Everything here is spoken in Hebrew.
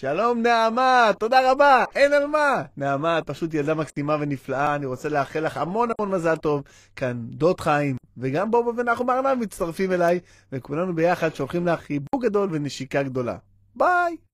שלום נעמה, תודה רבה, אין על מה. נעמה, את פשוט ילדה מקסימה ונפלאה, אני רוצה לאחל לך המון המון מזל טוב. כאן דוד חיים, וגם בובה ונחום ארנב מצטרפים אליי, וכולנו ביחד שולחים לך חיבוק גדול ונשיקה גדולה. ביי!